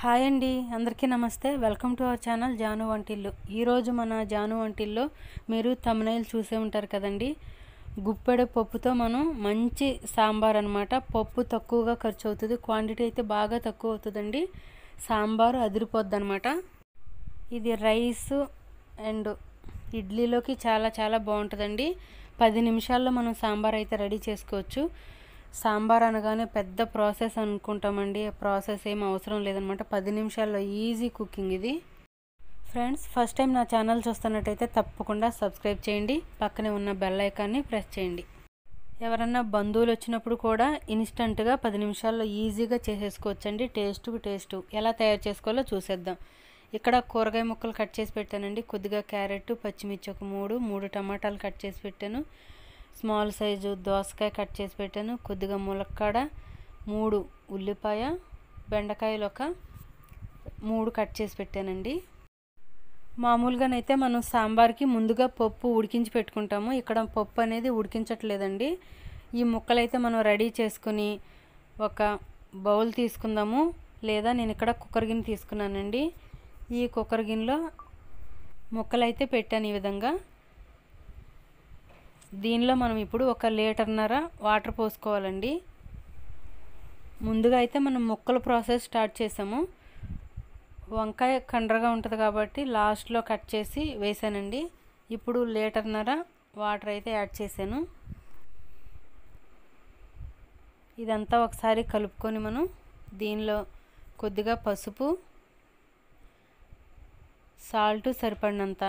hi అండి అందరికీ నమస్తే welcome to our channel Janu Vantillu ఈరోజు మన జాను వంటిల్లో మీరు తమిళైలు చూసే ఉంటారు కదండి గుప్పెడు పప్పుతో మనం మంచి సాంబార్ అనమాట పప్పు తక్కువగా ఖర్చు అవుతుంది క్వాంటిటీ అయితే బాగా తక్కువ అవుతుందండి సాంబార్ అదిరిపోద్ది అనమాట ఇది రైస్ అండ్ ఇడ్లీలోకి చాలా చాలా బాగుంటుందండి పది నిమిషాల్లో మనం సాంబార్ అయితే రెడీ చేసుకోవచ్చు సాంబార్ అనగానే పెద్ద ప్రాసెస్ అనుకుంటామండి ప్రాసెస్ ఏం అవసరం లేదనమాట పది నిమిషాల్లో ఈజీ కుకింగ్ ఇది ఫ్రెండ్స్ ఫస్ట్ టైం నా ఛానల్ చూస్తున్నట్టయితే తప్పకుండా సబ్స్క్రైబ్ చేయండి పక్కనే ఉన్న బెల్ ఐకాన్ని ప్రెస్ చేయండి ఎవరన్నా బంధువులు వచ్చినప్పుడు కూడా ఇన్స్టంట్గా పది నిమిషాల్లో ఈజీగా చేసేసుకోవచ్చండి టేస్ట్ టేస్ట్ ఎలా తయారు చేసుకోవాలో చూసేద్దాం ఇక్కడ కూరగాయ ముక్కలు కట్ చేసి పెట్టానండి కొద్దిగా క్యారెట్ పచ్చిమిర్చి ఒక మూడు మూడు టమాటాలు కట్ చేసి పెట్టాను స్మాల్ సైజు దోసకాయ కట్ చేసి పెట్టాను కొద్దిగా ములక్కాడ మూడు ఉల్లిపాయ బెండకాయలు ఒక మూడు కట్ చేసి పెట్టానండి మామూలుగానైతే మనం సాంబార్కి ముందుగా పప్పు ఉడికించి పెట్టుకుంటాము ఇక్కడ పప్పు అనేది ఉడికించట్లేదండి ఈ ముక్కలైతే మనం రెడీ చేసుకుని ఒక బౌల్ తీసుకుందాము లేదా నేను ఇక్కడ కుక్కర్ గిన్నె తీసుకున్నానండి ఈ కుక్కర్ గిన్నెలో ముక్కలైతే పెట్టాను ఈ విధంగా దీనిలో మనం ఇప్పుడు ఒక లీటర్న్నర వాటర్ పోసుకోవాలండి ముందుగా అయితే మనం ముక్కల ప్రాసెస్ స్టార్ట్ చేసాము వంకాయ కండ్రగా ఉంటుంది కాబట్టి లాస్ట్లో కట్ చేసి వేసానండి ఇప్పుడు లీటర్న్నర వాటర్ అయితే యాడ్ చేశాను ఇదంతా ఒకసారి కలుపుకొని మనం దీనిలో కొద్దిగా పసుపు సాల్ట్ సరిపడినంత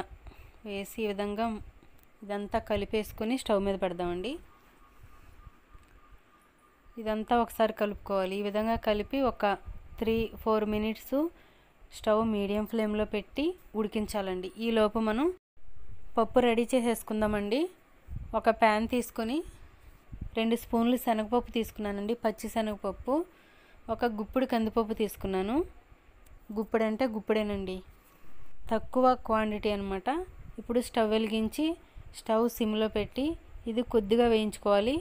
వేసి ఈ విధంగా ఇదంతా కలిపేసుకొని స్టవ్ మీద పెడదామండి ఇదంతా ఒకసారి కలుపుకోవాలి ఈ విధంగా కలిపి ఒక three four minutes stove medium ఫ్లేమ్లో పెట్టి ఉడికించాలండి ఈ లోపు మనం పప్పు రెడీ చేసేసుకుందామండి ఒక ప్యాన్ తీసుకొని రెండు స్పూన్లు శనగపప్పు తీసుకున్నానండి పచ్చి శనగపప్పు ఒక గుప్పుడు కందిపప్పు తీసుకున్నాను గుప్పుడు అంటే గుప్పుడేనండి తక్కువ క్వాంటిటీ అనమాట ఇప్పుడు స్టవ్ వెలిగించి స్టవ్ సిమ్లో పెట్టి ఇది కొద్దిగా వేయించుకోవాలి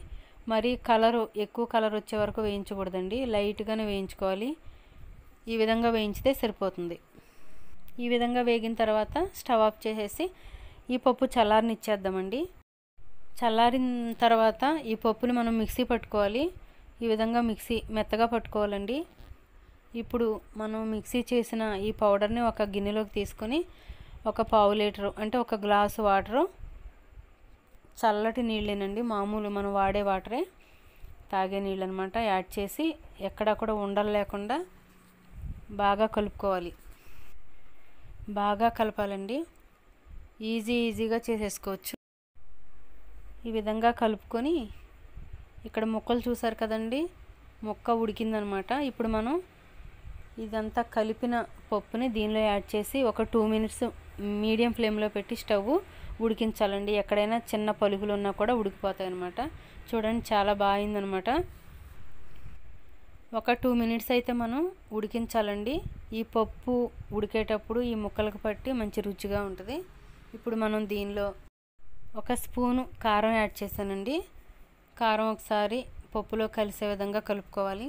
మరి కలర్ ఎక్కువ కలర్ వచ్చే వరకు వేయించకూడదండి లైట్గానే వేయించుకోవాలి ఈ విధంగా వేయించితే సరిపోతుంది ఈ విధంగా వేగిన తర్వాత స్టవ్ ఆఫ్ చేసేసి ఈ పప్పు చల్లారిని ఇచ్చేద్దామండి చల్లారిన తర్వాత ఈ పప్పుని మనం మిక్సీ పట్టుకోవాలి ఈ విధంగా మిక్సీ మెత్తగా పట్టుకోవాలండి ఇప్పుడు మనం మిక్సీ చేసిన ఈ పౌడర్ని ఒక గిన్నెలోకి తీసుకొని ఒక పావు లీటరు అంటే ఒక గ్లాసు వాటరు చల్లటి నీళ్ళేనండి మామూలు మనం వాడే వాటరే తాగే నీళ్ళు అనమాట యాడ్ చేసి ఎక్కడా కూడా ఉండలు లేకుండా బాగా కలుపుకోవాలి బాగా కలపాలండి ఈజీ ఈజీగా చేసేసుకోవచ్చు ఈ విధంగా కలుపుకొని ఇక్కడ ముక్కలు చూసారు కదండి ముక్క ఉడికిందనమాట ఇప్పుడు మనం ఇదంతా కలిపిన పప్పుని దీనిలో యాడ్ చేసి ఒక టూ మినిట్స్ మీడియం ఫ్లేమ్లో పెట్టి స్టవ్ ఉడికించాలండి ఎక్కడైనా చిన్న పలుకులు ఉన్నా కూడా ఉడికిపోతాయి అనమాట చూడండి చాలా బాగుందనమాట ఒక టూ మినిట్స్ అయితే మనం ఉడికించాలండి ఈ పప్పు ఉడికేటప్పుడు ఈ ముక్కలకు పట్టి మంచి రుచిగా ఉంటుంది ఇప్పుడు మనం దీనిలో ఒక స్పూను కారం యాడ్ చేశానండి కారం ఒకసారి పప్పులో కలిసే విధంగా కలుపుకోవాలి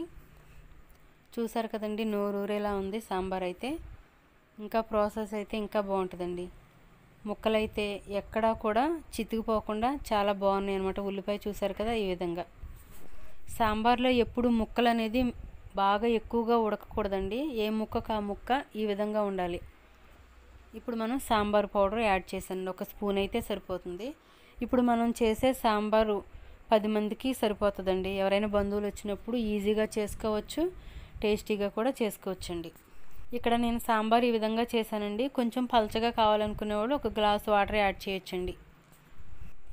చూసారు కదండి నోరూరేలా ఉంది సాంబార్ అయితే ఇంకా ప్రాసెస్ అయితే ఇంకా బాగుంటుందండి ముక్కలైతే ఎక్కడా కూడా చితికిపోకుండా చాలా బాగున్నాయి అనమాట ఉల్లిపాయ చూసారు కదా ఈ విధంగా సాంబార్లో ఎప్పుడు ముక్కలు అనేది బాగా ఎక్కువగా ఉడకకూడదండి ఏ ముక్కకు ఆ ముక్క ఈ విధంగా ఉండాలి ఇప్పుడు మనం సాంబార్ పౌడర్ యాడ్ చేసాను ఒక స్పూన్ అయితే సరిపోతుంది ఇప్పుడు మనం చేసే సాంబారు పది మందికి సరిపోతుందండి ఎవరైనా బంధువులు వచ్చినప్పుడు ఈజీగా చేసుకోవచ్చు టేస్టీగా కూడా చేసుకోవచ్చండి ఇక్కడ నేను సాంబార్ ఈ విధంగా చేశానండి కొంచెం పలచగా కావాలనుకునేవాడు ఒక గ్లాస్ వాటర్ యాడ్ చేయొచ్చండి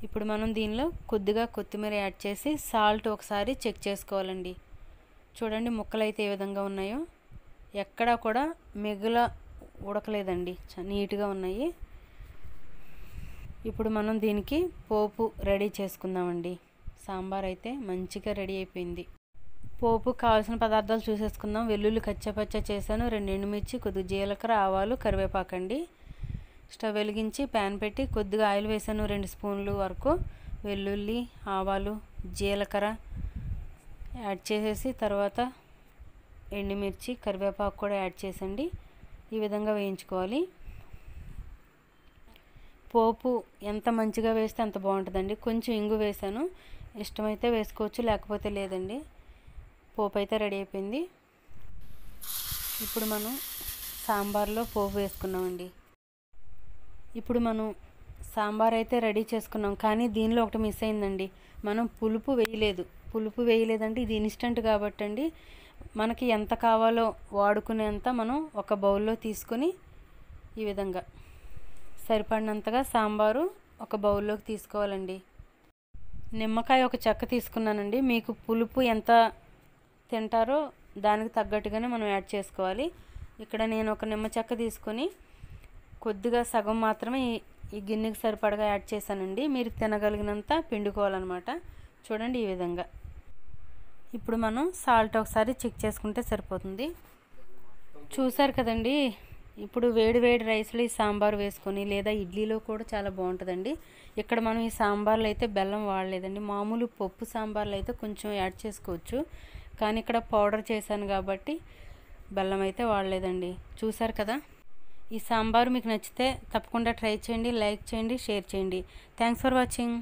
ఇప్పుడు మనం దీనిలో కొద్దిగా కొత్తిమీర యాడ్ చేసి సాల్ట్ ఒకసారి చెక్ చేసుకోవాలండి చూడండి ముక్కలు అయితే ఏ విధంగా ఉన్నాయో ఎక్కడా కూడా మిగుల ఉడకలేదండి నీట్గా ఉన్నాయి ఇప్పుడు మనం దీనికి పోపు రెడీ చేసుకుందామండి సాంబార్ అయితే మంచిగా రెడీ అయిపోయింది పోపు కావాల్సిన పదార్థాలు చూసేసుకుందాం వెల్లుల్లి కచ్చపచ్చ చేశాను రెండు ఎండుమిర్చి కొద్దిగా జీలకర్ర ఆవాలు కరివేపాకండి స్టవ్ వెలిగించి ప్యాన్ పెట్టి కొద్దిగా ఆయిల్ వేసాను రెండు స్పూన్లు వరకు వెల్లుల్లి ఆవాలు జీలకర్ర యాడ్ చేసేసి తర్వాత ఎండుమిర్చి కరివేపాకు కూడా యాడ్ చేసండి ఈ విధంగా వేయించుకోవాలి పోపు ఎంత మంచిగా వేస్తే అంత బాగుంటుందండి కొంచెం ఇంగు వేసాను ఇష్టమైతే వేసుకోవచ్చు లేకపోతే లేదండి పోపు అయితే రెడీ అయిపోయింది ఇప్పుడు మనం సాంబార్లో పోపు వేసుకున్నామండి ఇప్పుడు మనం సాంబార్ అయితే రెడీ చేసుకున్నాం కానీ దీనిలో ఒకటి మిస్ అయిందండి మనం పులుపు వేయలేదు పులుపు వేయలేదండి ఇది ఇన్స్టెంట్ కాబట్టి అండి మనకి ఎంత కావాలో వాడుకునేంత మనం ఒక బౌల్లో తీసుకొని ఈ విధంగా సరిపడినంతగా సాంబారు ఒక బౌల్లోకి తీసుకోవాలండి నిమ్మకాయ ఒక చెక్క తీసుకున్నానండి మీకు పులుపు ఎంత తింటారో దానికి తగ్గట్టుగానే మనం యాడ్ చేసుకోవాలి ఇక్కడ నేను ఒక నిమ్మ చెక్క తీసుకొని కొద్దిగా సగం మాత్రమే ఈ గిన్నెకి సరిపడగా యాడ్ చేశానండి మీరు తినగలిగినంత పిండుకోవాలన్నమాట చూడండి ఈ విధంగా ఇప్పుడు మనం సాల్ట్ ఒకసారి చెక్ చేసుకుంటే సరిపోతుంది చూసారు కదండి ఇప్పుడు వేడి వేడి రైస్లో ఈ సాంబార్ వేసుకొని లేదా ఇడ్లీలో కూడా చాలా బాగుంటుందండి ఇక్కడ మనం ఈ సాంబార్లో అయితే బెల్లం వాడలేదండి మామూలు పప్పు సాంబార్లో అయితే కొంచెం యాడ్ చేసుకోవచ్చు కానీ ఇక్కడ పౌడర్ చేశాను కాబట్టి బెల్లం అయితే వాడలేదండి చూసారు కదా ఈ సాంబార్ మీకు నచ్చితే తప్పకుండా ట్రై చేయండి లైక్ చేయండి షేర్ చేయండి థ్యాంక్స్ ఫర్ వాచింగ్